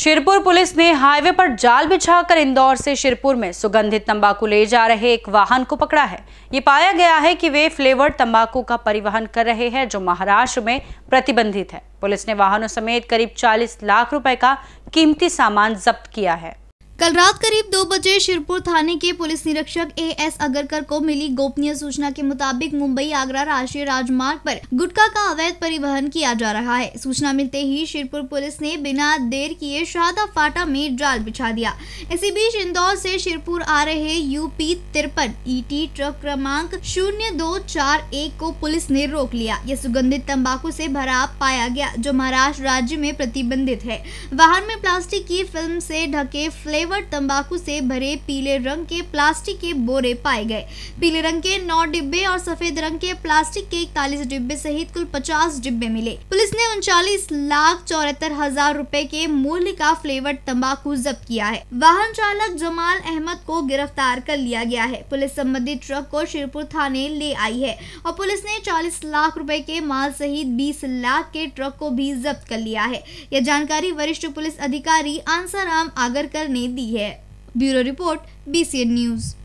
Shirpur police ने highway पर जाल बिछाकर इंदौर से शिरपुर में सुगंधित तंबाकू ले जा रहे एक वाहन को पकड़ा है ये पाया गया है कि वे फ्लेवर्ड तंबाकू का परिवहन कर रहे हैं जो महाराष्ट्र में प्रतिबंधित है पुलिस ने वाहनों समेत करीब 40 लाख रुपए का कीमती सामान जब्त किया है कल रात करीब दो बजे शिरपुर थाने के पुलिस निरीक्षक ए एस अगरकर को मिली गोपनीय सूचना के मुताबिक मुंबई आगरा राष्ट्रीय राजमार्ग पर गुटखा का अवैध परिवहन किया जा रहा है सूचना मिलते ही शिरपुर पुलिस ने बिना देर किए शादा फाटा में जाल बिछा दिया इसी बीच इंदौर से शिरपुर आ रहे यूपी तिरपन ईटी ट्रक क्रमांक शून्य दो चार एक को पुलिस ने रोक लिया यह सुगंधित तम्बाकू ऐसी भरा पाया गया जो महाराष्ट्र राज्य में प्रतिबंधित है वाहन में प्लास्टिक की फिल्म ऐसी ढके फ्लेव फ्लेवर तंबाकू से भरे पीले रंग के प्लास्टिक के बोरे पाए गए पीले रंग के नौ डिब्बे और सफेद रंग के प्लास्टिक के इकतालीस डिब्बे सहित कुल पचास डिब्बे मिले पुलिस ने उनचालीस लाख चौहत्तर हजार रूपए के मूल्य का फ्लेवर तंबाकू जब्त किया है वाहन चालक जमाल अहमद को गिरफ्तार कर लिया गया है पुलिस संबंधित ट्रक को शिरपुर थाने ले आई है और पुलिस ने चालीस लाख रूपए के माल सहित बीस लाख के ट्रक को भी जब्त कर लिया है यह जानकारी वरिष्ठ पुलिस अधिकारी आंसाराम आगरकर ने दी दी है ब्यूरो रिपोर्ट बी न्यूज़